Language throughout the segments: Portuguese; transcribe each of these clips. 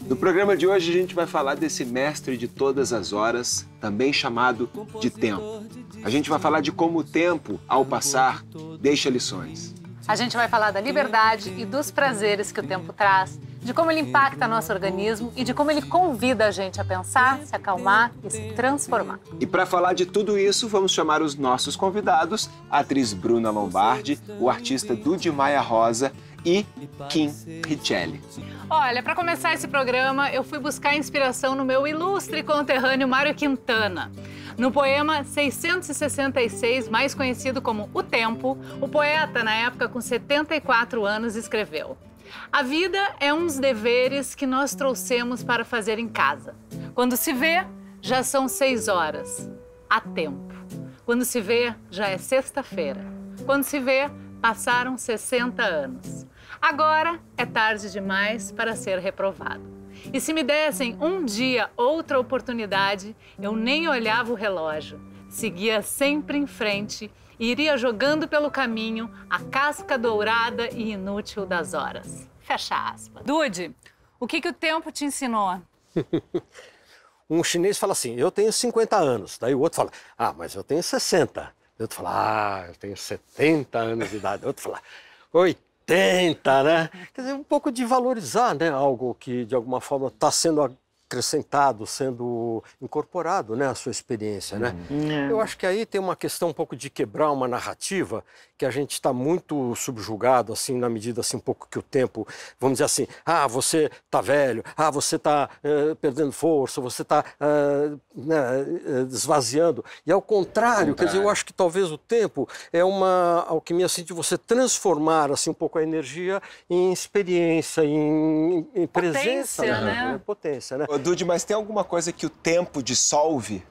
No programa de hoje a gente vai falar desse mestre de todas as horas, também chamado de tempo. A gente vai falar de como o tempo, ao passar, deixa lições. A gente vai falar da liberdade e dos prazeres que o tempo traz, de como ele impacta nosso organismo e de como ele convida a gente a pensar, se acalmar e se transformar. E para falar de tudo isso, vamos chamar os nossos convidados, a atriz Bruna Lombardi, o artista Dudi Maia Rosa e Kim Richelli. Olha, para começar esse programa, eu fui buscar inspiração no meu ilustre conterrâneo Mário Quintana. No poema 666, mais conhecido como O Tempo, o poeta, na época com 74 anos, escreveu: A vida é uns deveres que nós trouxemos para fazer em casa. Quando se vê, já são seis horas. Há tempo. Quando se vê, já é sexta-feira. Quando se vê, passaram 60 anos. Agora é tarde demais para ser reprovado. E se me dessem um dia outra oportunidade, eu nem olhava o relógio. Seguia sempre em frente e iria jogando pelo caminho a casca dourada e inútil das horas. Fecha aspas. Dude, o que, que o tempo te ensinou? um chinês fala assim, eu tenho 50 anos. Daí o outro fala, ah, mas eu tenho 60. O outro fala, ah, eu tenho 70 anos de idade. O outro fala, 80. Tenta, né? Quer dizer, um pouco de valorizar né, algo que, de alguma forma, está sendo acrescentado, sendo incorporado né, à sua experiência. Né? Uhum. Eu acho que aí tem uma questão um pouco de quebrar uma narrativa que a gente está muito subjugado, assim, na medida assim, um pouco que o tempo, vamos dizer assim, ah, você está velho, ah, você está eh, perdendo força, você está eh, né, eh, esvaziando. E ao contrário, contrário, quer dizer, eu acho que talvez o tempo é uma alquimia assim, de você transformar assim, um pouco a energia em experiência, em, em presença, potência, né? né? potência, né? Ô, Dude, mas tem alguma coisa que o tempo dissolve?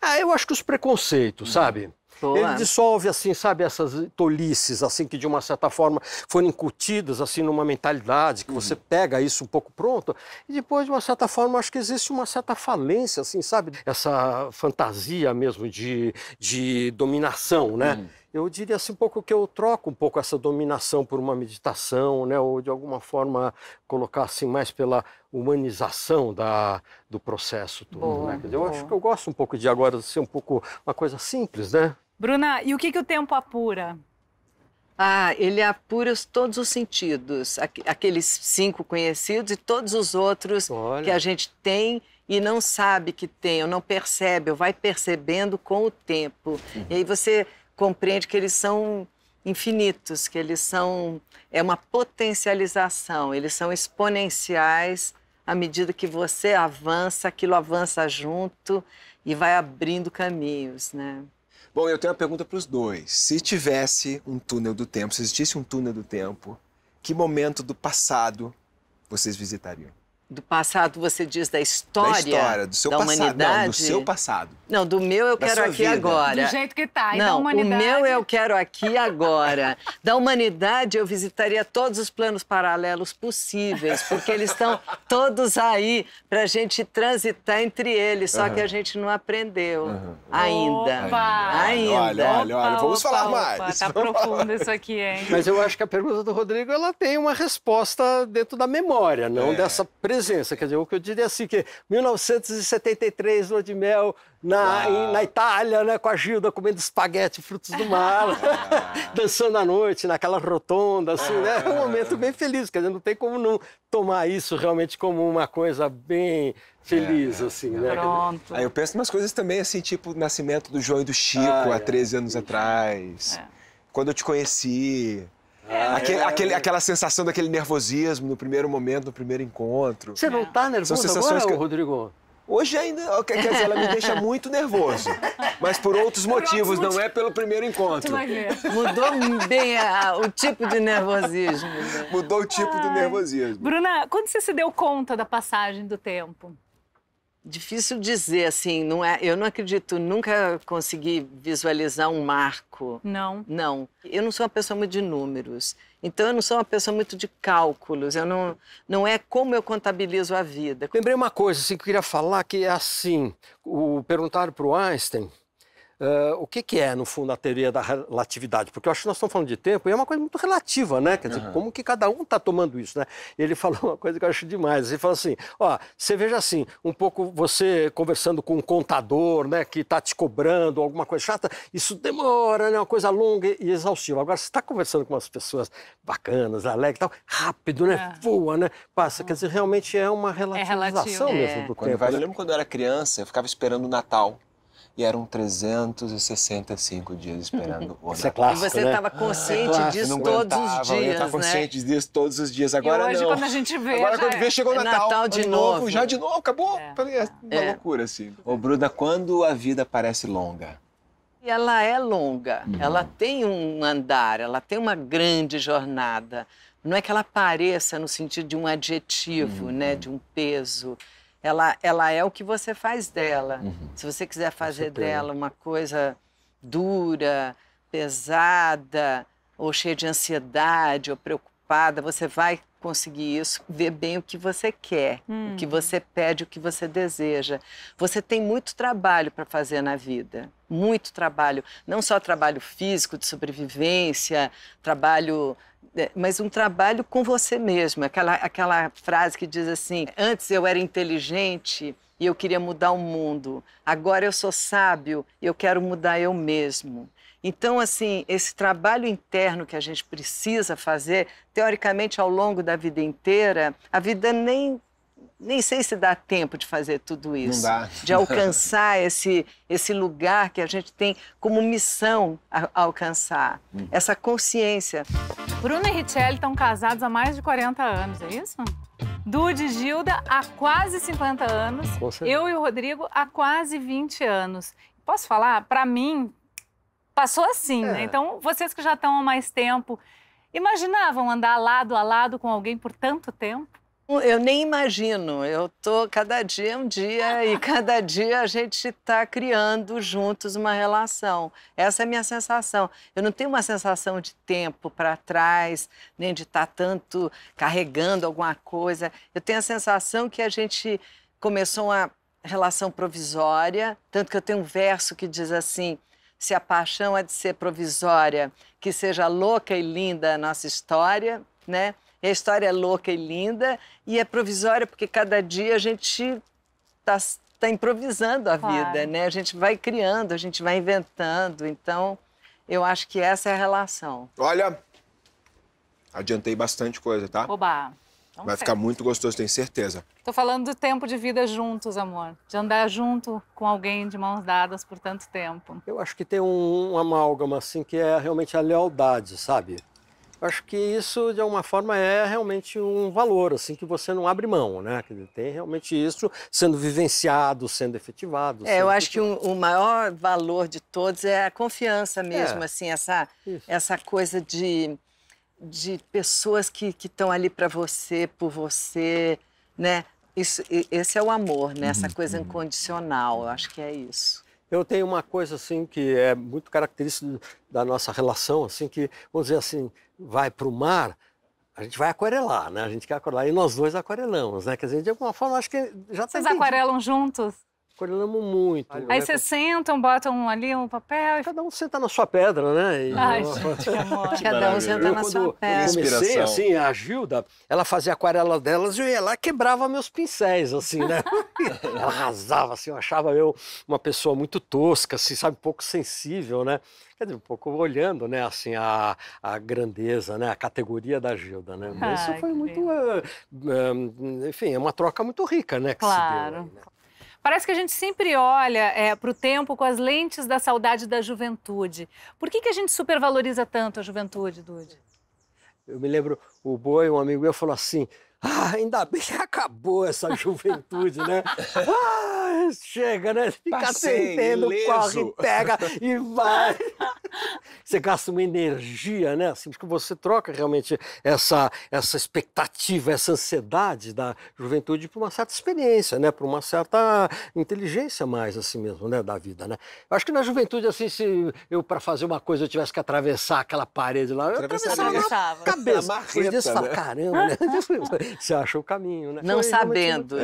Ah, eu acho que os preconceitos, uhum. sabe? Boa. Ele dissolve, assim, sabe, essas tolices, assim, que de uma certa forma foram incutidas, assim, numa mentalidade, que uhum. você pega isso um pouco pronto, e depois, de uma certa forma, acho que existe uma certa falência, assim, sabe? Essa fantasia mesmo de, de dominação, né? Uhum eu diria assim um pouco que eu troco um pouco essa dominação por uma meditação, né, ou de alguma forma colocar assim mais pela humanização da, do processo todo. Né? Boa, né? eu acho que eu gosto um pouco de agora ser um pouco uma coisa simples, né? Bruna, e o que, que o tempo apura? Ah, ele apura todos os sentidos, aqueles cinco conhecidos e todos os outros Olha. que a gente tem e não sabe que tem, ou não percebe, ou vai percebendo com o tempo. Uhum. E aí você compreende que eles são infinitos, que eles são é uma potencialização, eles são exponenciais à medida que você avança, aquilo avança junto e vai abrindo caminhos, né? Bom, eu tenho uma pergunta para os dois. Se tivesse um túnel do tempo, se existisse um túnel do tempo, que momento do passado vocês visitariam? Do passado, você diz da história. Da história, do seu da passado. Humanidade. Não, do seu passado. Não, do meu eu da quero aqui vida. agora. Do jeito que tá, e Não, da humanidade. O meu eu quero aqui agora. da humanidade, eu visitaria todos os planos paralelos possíveis, porque eles estão todos aí pra gente transitar entre eles, só uhum. que a gente não aprendeu uhum. ainda. Opa. Ainda. Olha, olha, olha. Vamos opa, falar opa, mais. Tá profundo isso aqui, hein? Mas eu acho que a pergunta do Rodrigo ela tem uma resposta dentro da memória, não é. dessa presença presença. Quer dizer, o que eu diria assim, que 1973, lua de mel, na, em, na Itália, né, com a Gilda comendo espaguete, frutos do mar, dançando à noite, naquela rotonda, assim, né? É um ah. momento bem feliz, quer dizer, não tem como não tomar isso realmente como uma coisa bem feliz, é, é assim, é. né? Pronto. Aí eu penso em umas coisas também, assim, tipo o nascimento do João e do Chico, ah, há 13 é. anos atrás, é. quando eu te conheci... É, ah, aquele, é, aquele, aquela sensação daquele nervosismo no primeiro momento, no primeiro encontro. Você não tá nervoso São sensações agora, que... Rodrigo? Hoje ainda, quer dizer, ela me deixa muito nervoso. Mas por outros motivos, não é pelo primeiro encontro. Mudou bem a, o tipo de nervosismo. Né? Mudou o tipo Ai. do nervosismo. Bruna, quando você se deu conta da passagem do tempo? Difícil dizer, assim, não é, eu não acredito, nunca consegui visualizar um marco. Não. Não. Eu não sou uma pessoa muito de números, então eu não sou uma pessoa muito de cálculos, eu não, não é como eu contabilizo a vida. Lembrei uma coisa, assim, que eu queria falar, que é assim, o, perguntaram para o Einstein Uh, o que, que, é, no fundo, a teoria da relatividade? Porque eu acho que nós estamos falando de tempo e é uma coisa muito relativa, né? Quer dizer, uhum. como que cada um está tomando isso, né? Ele falou uma coisa que eu acho demais. Ele falou assim, ó, você veja assim, um pouco você conversando com um contador, né, que está te cobrando alguma coisa chata, isso demora, né, é uma coisa longa e exaustiva. Agora, você está conversando com umas pessoas bacanas, alegres e tal, rápido, né? É. né? Passa. Uhum. Quer dizer, realmente é uma é relativização é relativa mesmo é. do quando, tempo. Eu né? lembro quando eu era criança, eu ficava esperando o Natal e eram 365 dias esperando o Isso é clássico, E você estava né? consciente é disso todos os dias, eu né? estava consciente disso todos os dias. Agora hoje, não. quando a gente vê... Agora, quando vê, é chegou o é Natal. Natal de novo, novo. Já de novo, acabou. É, é uma é. loucura, assim. Ô, Bruna, quando a vida parece longa? E ela é longa, uhum. ela tem um andar, ela tem uma grande jornada. Não é que ela pareça no sentido de um adjetivo, uhum. né, de um peso ela, ela é o que você faz dela. Uhum. Se você quiser fazer dela uma coisa dura, pesada, ou cheia de ansiedade, ou preocupada, você vai conseguir isso, ver bem o que você quer, hum. o que você pede, o que você deseja. Você tem muito trabalho para fazer na vida, muito trabalho, não só trabalho físico de sobrevivência, trabalho né, mas um trabalho com você mesmo. Aquela, aquela frase que diz assim: antes eu era inteligente, e eu queria mudar o mundo. Agora eu sou sábio e eu quero mudar eu mesmo. Então, assim, esse trabalho interno que a gente precisa fazer, teoricamente, ao longo da vida inteira, a vida nem nem sei se dá tempo de fazer tudo isso, de alcançar esse, esse lugar que a gente tem como missão a, a alcançar, hum. essa consciência. Bruno e Richelle estão casados há mais de 40 anos, é isso? Dude e Gilda há quase 50 anos. Você? Eu e o Rodrigo há quase 20 anos. Posso falar? Para mim, passou assim, né? é. né? Então, vocês que já estão há mais tempo, imaginavam andar lado a lado com alguém por tanto tempo? Eu nem imagino. Eu tô cada dia um dia e cada dia a gente está criando juntos uma relação. Essa é a minha sensação. Eu não tenho uma sensação de tempo para trás, nem de estar tá tanto carregando alguma coisa. Eu tenho a sensação que a gente começou uma relação provisória, tanto que eu tenho um verso que diz assim: se a paixão é de ser provisória, que seja louca e linda a nossa história, né? E é a história é louca e linda e é provisória porque cada dia a gente está tá improvisando a claro. vida, né? A gente vai criando, a gente vai inventando. Então, eu acho que essa é a relação. Olha, adiantei bastante coisa, tá? Oba! Vamos então vai ficar muito gostoso, tenho certeza. Estou falando do tempo de vida juntos, amor. De andar junto com alguém de mãos dadas por tanto tempo. Eu acho que tem um, um amálgama, assim, que é realmente a lealdade, sabe? acho que isso de alguma forma é realmente um valor assim que você não abre mão né que tem realmente isso sendo vivenciado sendo efetivado é sendo eu acho que um, o maior valor de todos é a confiança mesmo é. assim essa isso. essa coisa de, de pessoas que estão ali para você por você né isso, esse é o amor né essa uhum. coisa incondicional eu acho que é isso eu tenho uma coisa assim que é muito característica da nossa relação assim que vamos dizer assim vai para o mar, a gente vai aquarelar, né? A gente quer aquarelar. E nós dois aquarelamos, né? Quer dizer, de alguma forma, acho que já tá Vocês tá aquarelam juntos? escolhemos muito. Aí né? vocês sentam, botam ali um papel. E... Cada um senta na sua pedra, né? E... Ai, gente, que amor. Tipo, cada um senta na sua pedra. Eu comecei assim, a Gilda, ela fazia aquarela delas e eu ia lá quebrava meus pincéis, assim, né? ela arrasava, assim, eu achava eu uma pessoa muito tosca, assim, sabe, pouco sensível, né? Quer dizer, um pouco olhando, né, assim, a, a grandeza, né, a categoria da Gilda, né? Mas isso foi muito, uh, enfim, é uma troca muito rica, né? Que claro. Se deu né? Parece que a gente sempre olha é, para o tempo com as lentes da saudade da juventude. Por que, que a gente supervaloriza tanto a juventude, Dude? Eu me lembro, o Boi, um amigo meu, falou assim: ah, ainda bem que acabou essa juventude, né? Ah! chega, né? Fica sentando, corre, pega e vai. você gasta uma energia, né? Assim, porque você troca realmente essa, essa expectativa, essa ansiedade da juventude para uma certa experiência, né? Para uma certa inteligência mais, assim mesmo, né? Da vida, né? Eu acho que na juventude, assim, se eu para fazer uma coisa eu tivesse que atravessar aquela parede lá, eu atravessava, atravessava. a cabeça. Marreta, Hoje você né? fala, caramba, né? você acha o caminho, né? Não Foi, sabendo, né?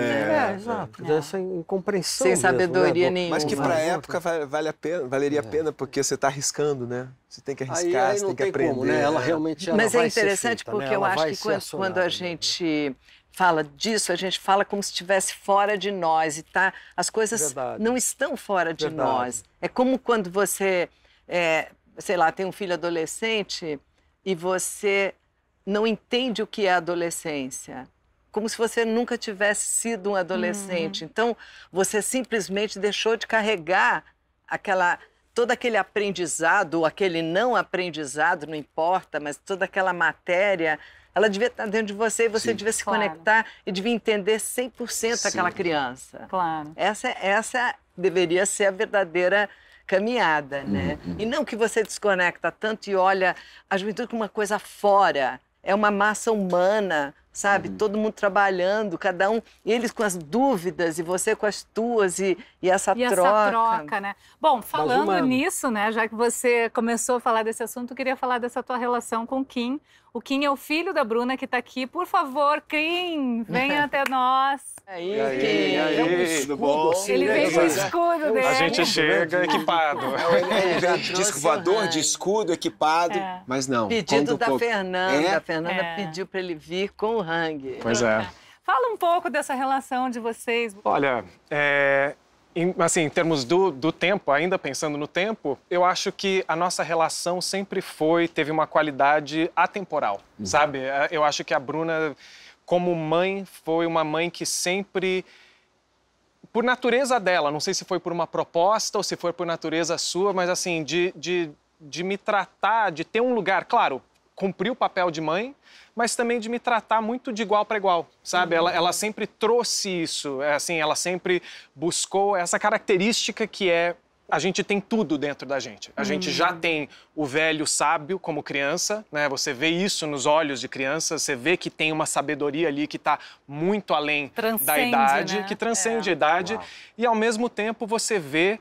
É, é, exato. É, é, é, sem mesmo, né? sabedoria né? nenhuma. Mas que para a época vale a pena, valeria a é. pena, porque você está arriscando, né? Você tem que arriscar, aí, aí você tem que aprender. Como, né? Ela realmente ela Mas é interessante feita, né? porque né? eu acho que quando, quando a né? gente fala disso, a gente fala como se estivesse fora de nós e tá, as coisas Verdade. não estão fora de Verdade. nós. É como quando você, é, sei lá, tem um filho adolescente e você não entende o que é adolescência como se você nunca tivesse sido um adolescente. Uhum. Então, você simplesmente deixou de carregar aquela todo aquele aprendizado, ou aquele não aprendizado, não importa, mas toda aquela matéria, ela devia estar dentro de você e você Sim. devia se claro. conectar e devia entender 100% Sim. aquela criança. Claro. Essa essa deveria ser a verdadeira caminhada, né? Uhum. E não que você desconecta tanto e olha a juventude como uma coisa fora, é uma massa humana sabe? Uhum. Todo mundo trabalhando, cada um, eles com as dúvidas e você com as tuas e, e essa e troca. essa troca, né? Bom, falando nisso, né, já que você começou a falar desse assunto, eu queria falar dessa tua relação com Kim, o Kim é o filho da Bruna que está aqui. Por favor, Kim, venha até nós. É aí, e aí, Kim. E aí, é bom? Assim, ele né? vem com o escudo é dele. A gente chega assim. equipado. É ele, vem disco voador, de né? escudo, equipado, é. mas não. Pedido da, Fernanda. É? A Fernanda é. pediu para ele vir com o hang. Pois é. Fala um pouco dessa relação de vocês. Olha, é, em, assim, em termos do, do tempo, ainda pensando no tempo, eu acho que a nossa relação sempre foi, teve uma qualidade atemporal, uhum. sabe? É, eu acho que a Bruna, como mãe, foi uma mãe que sempre por natureza dela, não sei se foi por uma proposta ou se foi por natureza sua, mas assim, de, de, de me tratar, de ter um lugar. Claro, cumprir o papel de mãe, mas também de me tratar muito de igual para igual, sabe? Uhum. Ela, ela sempre trouxe isso, é assim, ela sempre buscou essa característica que é a gente tem tudo dentro da gente. A uhum. gente já uhum. tem o velho sábio como criança, né? Você vê isso nos olhos de criança, você vê que tem uma sabedoria ali que está muito além transcende, da idade, né? que transcende é. a idade, Uau. e ao mesmo tempo você vê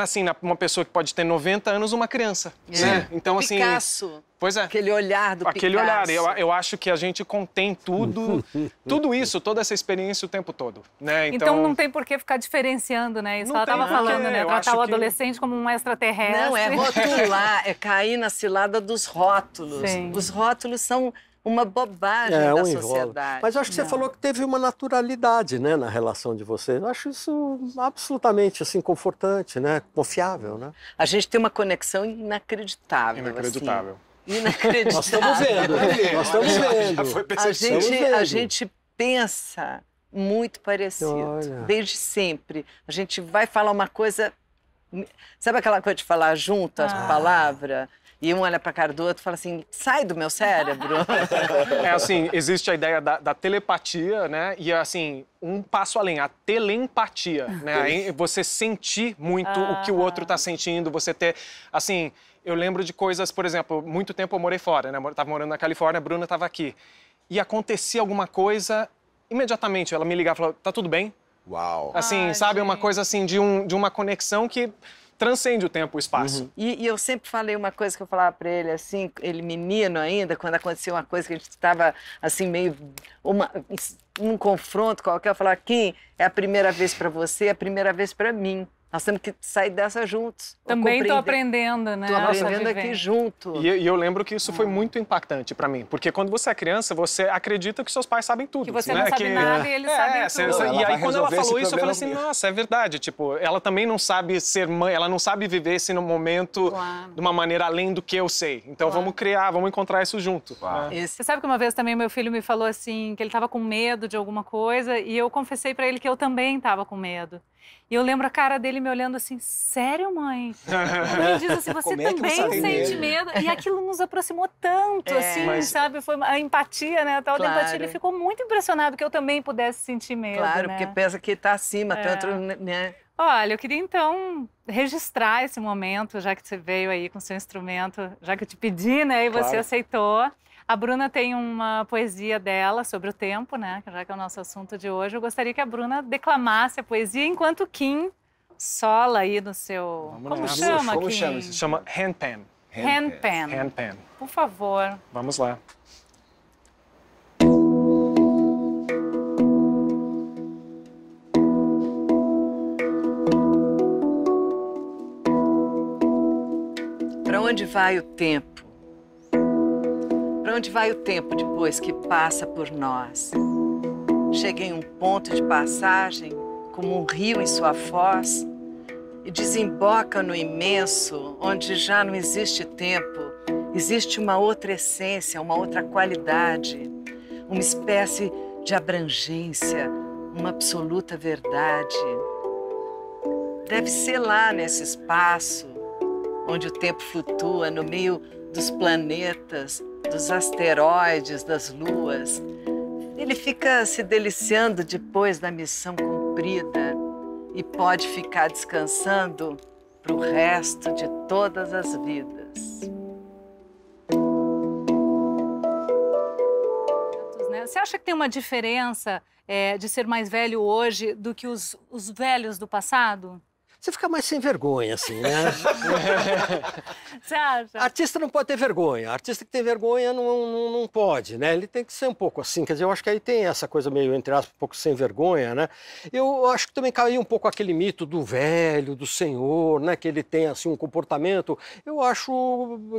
assim, uma pessoa que pode ter 90 anos, uma criança. É. Né? Então, assim. Picasso. Pois é. Aquele olhar do Aquele Picasso. olhar. Eu, eu acho que a gente contém tudo, tudo isso, toda essa experiência o tempo todo. Né? Então, então não tem por que ficar diferenciando, né? Isso ela estava falando, né? Tratar o adolescente que... como um extraterrestre. Não, é rotular, é cair na cilada dos rótulos. Sim. Os rótulos são uma bobagem é, um da sociedade. Mas acho que não. você falou que teve uma naturalidade né, na relação de vocês. Eu acho isso absolutamente assim, confortante, né? confiável. Né? A gente tem uma conexão inacreditável. Inacreditável. Assim. Inacreditável. Nós estamos vendo. Nós estamos vendo. A gente, a gente pensa muito parecido, Olha. desde sempre. A gente vai falar uma coisa. Sabe aquela coisa de falar junto ah. a palavra? e um olha pra cara do outro e fala assim: sai do meu cérebro. É assim, existe a ideia da, da telepatia, né? E assim, um passo além, a telempatia, né? Uhum. Você sentir muito ah. o que o outro tá sentindo, você ter, assim. Eu lembro de coisas, por exemplo, muito tempo eu morei fora, né? Eu tava morando na Califórnia, a Bruna tava aqui. E acontecia alguma coisa, imediatamente ela me ligava e falava: tá tudo bem? Uau. Assim, sabe? Gente. Uma coisa assim de, um, de uma conexão que transcende o tempo e o espaço. Uhum. E, e, eu sempre falei uma coisa que eu falava para ele, assim, ele menino ainda, quando aconteceu uma coisa que a gente estava, assim, meio uma, um confronto qualquer, eu falava, Kim, é a primeira vez para você, é a primeira vez para mim. Nós temos que sair dessa juntos. Também estou aprendendo, né? Estou aprendendo aqui junto. E, e, eu lembro que isso foi ah. muito impactante para mim, porque quando você é criança, você acredita que seus pais sabem tudo. Que você né? não sabe que... nada e eles é, sabem é, tudo. e aí, quando ela falou isso, eu falei assim: nossa, é verdade. Tipo, ela também não sabe ser mãe, ela não sabe viver esse no momento claro. de uma maneira além do que eu sei. Então claro. vamos criar, vamos encontrar isso junto. É. Você sabe que uma vez também meu filho me falou assim, que ele estava com medo de alguma coisa, e eu confessei para ele que eu também estava com medo. E eu lembro a cara dele me olhando assim, sério, mãe? Ele diz assim, você é também você sente medo? E aquilo nos aproximou tanto, é, assim, mas... sabe? Foi a empatia, né? A tal claro. da empatia. Ele ficou muito impressionado que eu também pudesse sentir medo, Claro, né? porque pensa que está acima, é. tanto, né, né? Olha, eu queria então registrar esse momento, já que você veio aí com seu instrumento, já que eu te pedi, né? E claro. você aceitou. A Bruna tem uma poesia dela sobre o tempo, né? Já que é o nosso assunto de hoje, eu gostaria que a Bruna declamasse a poesia enquanto Kim sola aí no seu. Vamos como lá. chama? Como Kim? chama? Se chama Handpan. Handpan. handpan. Por favor. Vamos lá. Para onde vai o tempo? Para onde vai o tempo depois que passa por nós? Chega em um ponto de passagem, como um rio em sua foz, e desemboca no imenso, onde já não existe tempo, existe uma outra essência, uma outra qualidade, uma espécie de abrangência, uma absoluta verdade. Deve ser lá nesse espaço, onde o tempo flutua no meio dos planetas, dos asteroides, das luas. Ele fica se deliciando depois da missão cumprida e pode ficar descansando para o resto de todas as vidas. Né? Você acha que tem uma diferença é, de ser mais velho hoje do que os, os velhos do passado? Você fica mais sem vergonha, assim, né? Você acha? Artista não pode ter vergonha. Artista que tem vergonha não, não, não, pode, né? Ele tem que ser um pouco assim. Quer dizer, eu acho que aí tem essa coisa meio, entre aspas, um pouco sem vergonha, né? Eu acho que também caiu um pouco aquele mito do velho, do senhor, né? Que ele tem, assim, um comportamento. Eu acho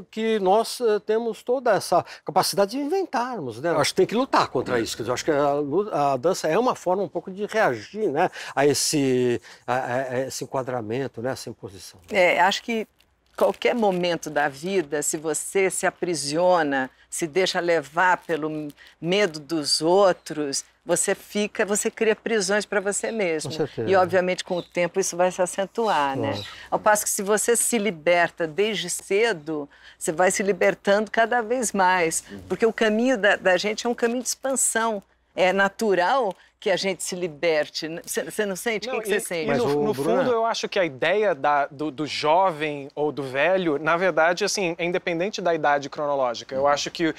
que nós eh, temos toda essa capacidade de inventarmos, né? Eu acho que tem que lutar contra isso. Quer dizer, eu acho que a, a dança é uma forma um pouco de reagir, né? A esse, a, a esse enquadramento acasaramento, né? essa imposição. É, acho que qualquer momento da vida, se você se aprisiona, se deixa levar pelo medo dos outros, você fica, você cria prisões para você mesmo. E obviamente com o tempo isso vai se acentuar, né? Ao passo que se você se liberta desde cedo, você vai se libertando cada vez mais, uhum. porque o caminho da, da gente é um caminho de expansão é natural que a gente se liberte. Você né? não sente? o que, você sente? Mas no, no fundo, eu acho que a ideia da, do, do, jovem ou do velho, na verdade, assim, é independente da idade cronológica. Eu uhum. acho que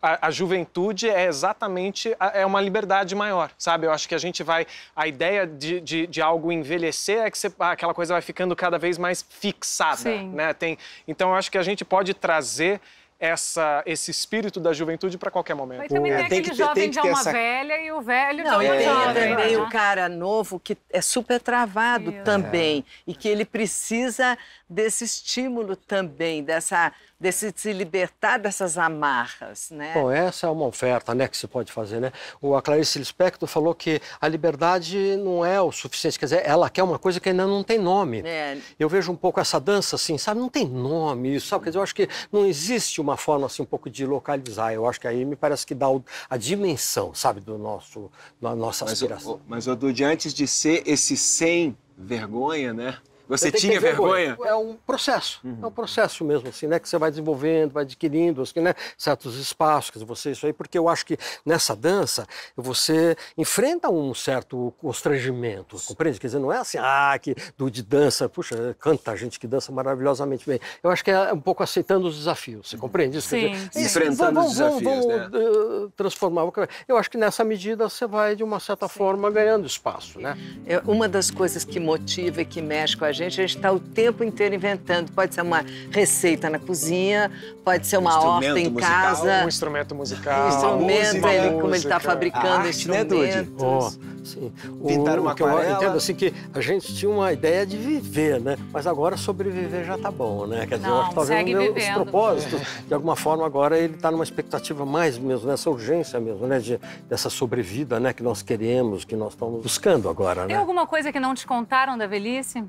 a, a, juventude é exatamente é uma liberdade maior, sabe? Eu acho que a gente vai a ideia de, de, de algo envelhecer é que você, aquela coisa vai ficando cada vez mais fixada, Sim. né? Tem, então eu acho que a gente pode trazer essa, esse espírito da juventude para qualquer momento. Mas também é, tem, tem aquele jovem tem já uma velha e o velho não, já uma é, jovem. tem também né? o cara novo que é super travado Isso. também é. e que ele precisa desse estímulo também, dessa, desse se libertar dessas amarras, né? Bom, essa é uma oferta, né, que se pode fazer, né? O, a Clarice Lispector falou que a liberdade não é o suficiente, quer dizer, ela quer uma coisa que ainda não tem nome. É. Eu vejo um pouco essa dança assim, sabe? Não tem nome, sabe? Quer dizer, eu acho que não existe uma uma forma assim, um pouco de localizar. Eu acho que aí me parece que dá a dimensão, sabe, do nosso, da nossa aspiração. Mas, o, mas o Dude, antes de ser esse sem vergonha, né? Você tinha vergonha? vergonha? É um processo, uhum. é um processo mesmo, assim, né? Que você vai desenvolvendo, vai adquirindo, assim, né? Certos espaços, que você isso aí, porque eu acho que nessa dança você enfrenta um certo constrangimento, compreende? Quer dizer, não é assim, ah, que do de dança, puxa, canta a gente que dança maravilhosamente bem. Eu acho que é um pouco aceitando os desafios, você uhum. compreende isso? Sim. Dizer, Enfrentando os desafios, Vamos né? Eh, transformar. Eu acho que nessa medida você vai, de uma certa Sim. forma, ganhando espaço, né? É uma das coisas que motiva e que mexe com a gente, a gente está o tempo inteiro inventando. Pode ser uma receita na cozinha, pode ser uma um horta em musical, casa. Um instrumento musical. Um instrumento, música, como ele está fabricando arte, né, instrumentos. Né, oh. Sim. Pintar uma aquarela. Eu entendo assim que a gente tinha uma ideia de viver, né? Mas agora sobreviver já tá bom, né? Quer dizer, Não, eu acho que talvez tá os propósitos, de alguma forma, agora ele está numa expectativa mais mesmo, nessa urgência mesmo, né? De, dessa sobrevida, né? Que nós queremos, que nós estamos buscando agora, Tem né? Tem alguma coisa que não te contaram da velhice?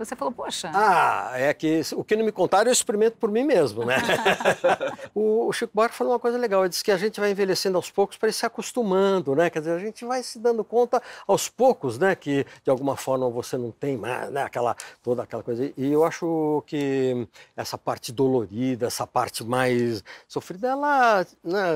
Você falou, poxa. Ah, é que o que não me contaram eu experimento por mim mesmo, né? o, o, Chico Buarque falou uma coisa legal. Ele disse que a gente vai envelhecendo aos poucos para ir se acostumando, né? Quer dizer, a gente vai se dando conta aos poucos, né? Que de alguma forma você não tem mais, né? Aquela, toda aquela coisa. E eu acho que essa parte dolorida, essa parte mais sofrida, ela né,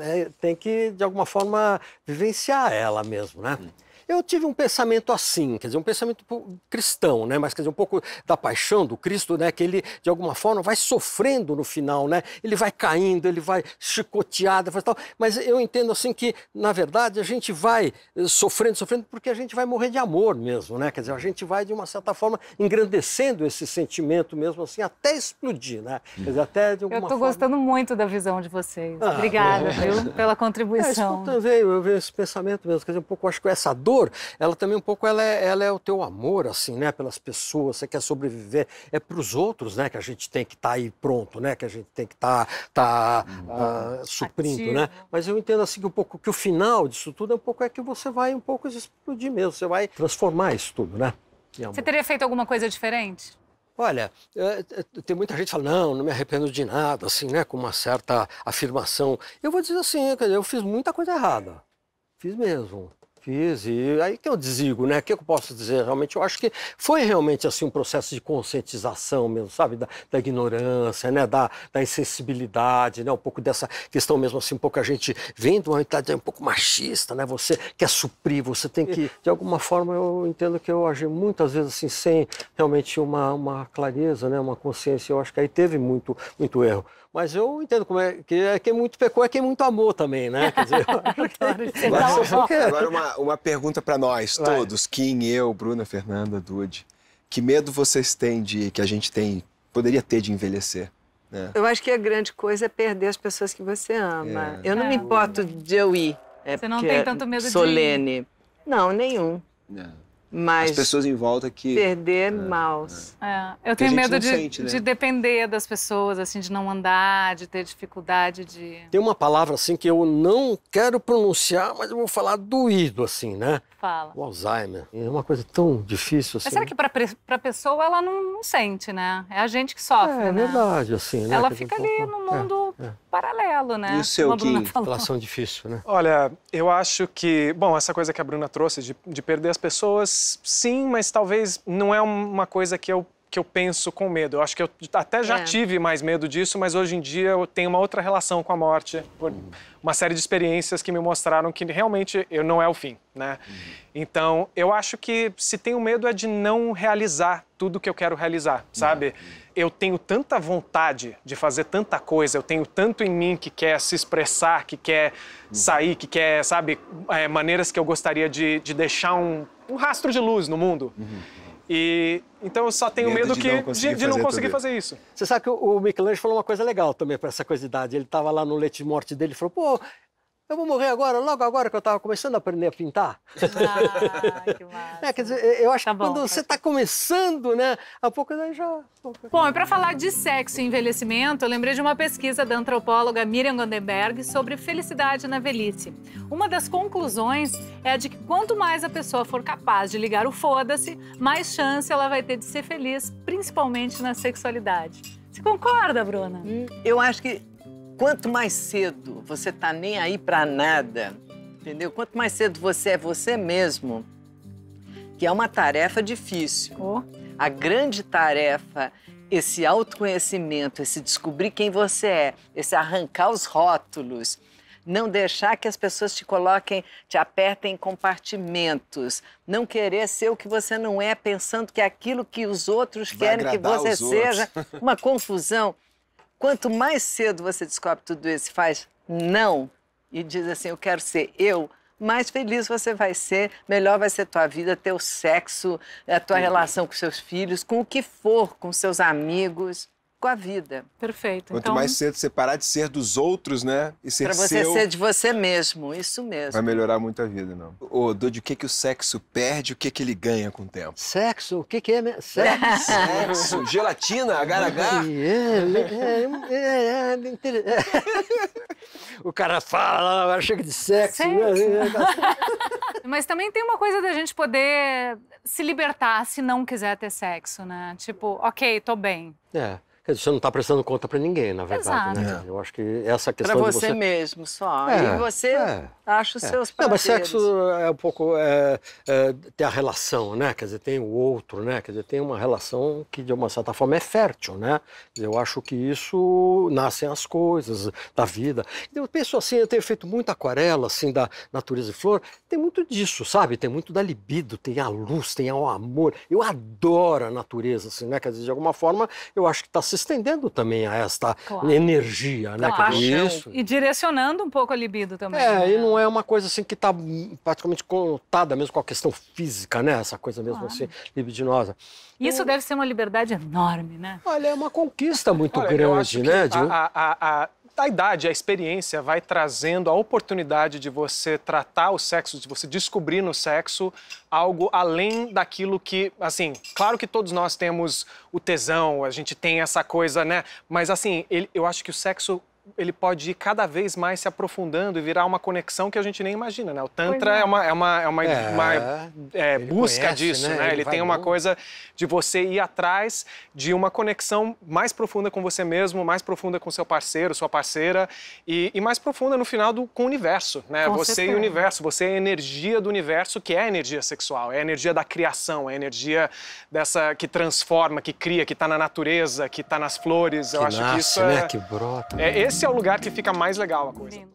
é, é, tem que, de alguma forma, vivenciar ela mesmo, né? Hum. Eu tive um pensamento assim, quer dizer, um pensamento cristão, né? Mas quer dizer, um pouco da paixão do Cristo, né? Que ele, de alguma forma, vai sofrendo no final, né? Ele vai caindo, ele vai chicoteado, vai tal. Mas eu entendo assim que, na verdade, a gente vai eh, sofrendo, sofrendo, porque a gente vai morrer de amor mesmo, né? Quer dizer, a gente vai, de uma certa forma, engrandecendo esse sentimento mesmo, assim, até explodir, né? Quer dizer, até de alguma Eu estou forma... gostando muito da visão de vocês. Ah, Obrigada, é. viu, pela contribuição. É, eu, eu vejo esse pensamento mesmo, quer dizer, um pouco, acho que essa dor ela também um pouco ela é, ela é o teu amor, assim, né? Pelas pessoas, você quer sobreviver. É para os outros, né? Que a gente tem que estar tá aí pronto, né? Que a gente tem que estar tá, tá uhum. ah, suprindo, né. Ativo. né? Mas eu entendo assim que um pouco que o final disso tudo é um pouco é que você vai um pouco explodir mesmo, você vai transformar isso tudo, né? Você teria feito alguma coisa diferente? Olha, é, é, tem muita gente que fala, não, não me arrependo de nada, assim, né? Com uma certa afirmação. Eu vou dizer assim, eu fiz muita coisa errada. Fiz mesmo. Fiz, e aí que eu desigo, né? O que eu posso dizer realmente? Eu acho que foi realmente assim um processo de conscientização mesmo, sabe? Da, da ignorância, né? Da, da, insensibilidade, né? Um pouco dessa questão mesmo assim, um pouco a gente vendo uma realidade um pouco machista, né? Você quer suprir, você tem que... De alguma forma eu entendo que eu agi muitas vezes assim, sem realmente uma, uma clareza, né? Uma consciência. Eu acho que aí teve muito, muito erro. Mas eu entendo como é que é quem é muito pecou é quem é muito amou também, né? Quer dizer, agora, é agora, uma, uma pergunta para nós Vai. todos, Kim, eu, Bruna, Fernanda, Dude. Que medo vocês têm de que a gente tem poderia ter de envelhecer? Né? Eu acho que a grande coisa é perder as pessoas que você ama. É. Eu não é. me importo de eu ir. É você não tem tanto medo solene. de solene. Não, nenhum. Não. Mas as pessoas em volta que perder é, maus. É. é eu tenho medo de, sente, né? de depender das pessoas, assim, de não andar, de ter dificuldade de. Tem uma palavra assim que eu não quero pronunciar, mas eu vou falar doído, assim, né? fala. O Alzheimer é uma coisa tão difícil assim. Mas será que para a pessoa ela não, não, sente, né? É a gente que sofre, é, né? É verdade, assim, né? Ela que fica então, ali então, no é, mundo é, é. paralelo, né? E o seu, que... Relação difícil, né? Olha, eu acho que... Bom, essa coisa que a Bruna trouxe de, de perder as pessoas, sim, mas talvez não é uma coisa que eu que eu penso com medo. Eu acho que eu até já é. tive mais medo disso, mas hoje em dia eu tenho uma outra relação com a morte, uma série de experiências que me mostraram que realmente eu não é o fim, né? Uhum. Então, eu acho que se tenho medo é de não realizar tudo que eu quero realizar, sabe? Uhum. Eu tenho tanta vontade de fazer tanta coisa, eu tenho tanto em mim que quer se expressar, que quer uhum. sair, que quer, sabe, é, maneiras que eu gostaria de, de deixar um, um rastro de luz no mundo e então eu só tenho medo, medo de que, não conseguir, de, de não fazer, fazer isso. Você sabe que o Michelangelo falou uma coisa legal também para essa coisa de idade. Ele estava lá no leite de morte dele e falou: pô, eu vou morrer agora, logo agora que eu estava começando a aprender a pintar. Ah, que massa. É, quer dizer, eu acho tá que bom, quando você está começando, né, a pouco daí já... Bom, e para falar de sexo e envelhecimento, eu lembrei de uma pesquisa da antropóloga Miriam Gondenberg sobre felicidade na velhice. Uma das conclusões é de que quanto mais a pessoa for capaz de ligar o foda-se, mais chance ela vai ter de ser feliz, principalmente na sexualidade. Você concorda, Bruna? Hum, eu acho que Quanto mais cedo você tá nem aí para nada, entendeu? Quanto mais cedo você é você mesmo, que é uma tarefa difícil. Oh. A grande tarefa, esse autoconhecimento, esse descobrir quem você é, esse arrancar os rótulos, não deixar que as pessoas te coloquem, te apertem em compartimentos, não querer ser o que você não é, pensando que aquilo que os outros querem que você seja, outros. uma confusão. Quanto mais cedo você descobre tudo isso e faz não, e diz assim, eu quero ser eu, mais feliz você vai ser, melhor vai ser tua vida, teu sexo, a tua uhum. relação com seus filhos, com o que for, com seus amigos com a vida. Perfeito. Quanto então... mais cedo você parar de ser dos outros, né? E ser Pra você seu, ser de você mesmo, isso mesmo. Vai melhorar muito a vida, não. Ô, Dudu, o que, que o sexo perde e o que, que ele ganha com o tempo? Sexo? O que, que é? Né? Sexo? sexo? Gelatina? agaragar É, é, é, é, é o cara fala, agora chega de sexo. Né? sexo. Tá Mas também tem uma coisa da gente poder se libertar se não quiser ter sexo, né? Tipo, ok, tô bem. É. Quer dizer, você não está prestando conta para ninguém, na verdade, né? É. Eu acho que essa questão pra você... Para você mesmo só. É, e você é, acha os é. seus Não, mas sexo é um pouco... É, é, tem a relação, né? Quer dizer, tem o outro, né? Quer dizer, tem uma relação que, de uma certa forma, é fértil, né? Eu acho que isso nascem as coisas da vida. Eu penso assim, eu tenho feito muita aquarela, assim, da natureza e flor. Tem muito disso, sabe? Tem muito da libido, tem a luz, tem o amor. Eu adoro a natureza, assim, né? Quer dizer, de alguma forma, eu acho que está se estendendo também a esta claro. energia, né? Claro. Isso. E direcionando um pouco a libido também. É, né? e não é uma coisa assim que está praticamente contada mesmo com a questão física, né? Essa coisa mesmo claro. assim, libidinosa. Isso deve ser uma liberdade enorme, né? Olha, é uma conquista muito Olha, grande, né? A, a, a, a idade, a experiência vai trazendo a oportunidade de você tratar o sexo, de você descobrir no sexo algo além daquilo que, assim, claro que todos nós temos o tesão, a gente tem essa coisa, né? Mas assim, ele, eu acho que o sexo ele pode ir cada vez mais se aprofundando e virar uma conexão que a gente nem imagina, né? O Tantra é. é. uma, é uma, é uma, é, uma é, busca conhece, disso, né? né? Ele, ele tem uma bom. coisa de você ir atrás de uma conexão mais profunda com você mesmo, mais profunda com seu parceiro, sua parceira e, e mais profunda no final do, com o universo, né? Com você certeza. e o universo, você é a energia do universo que é a energia sexual, é a energia da criação, é a energia dessa que transforma, que cria, que está na natureza, que está nas flores. Que Eu nasce, acho que isso né? é... Né? Que brota. É, esse é o lugar que fica mais legal a coisa. Lindo.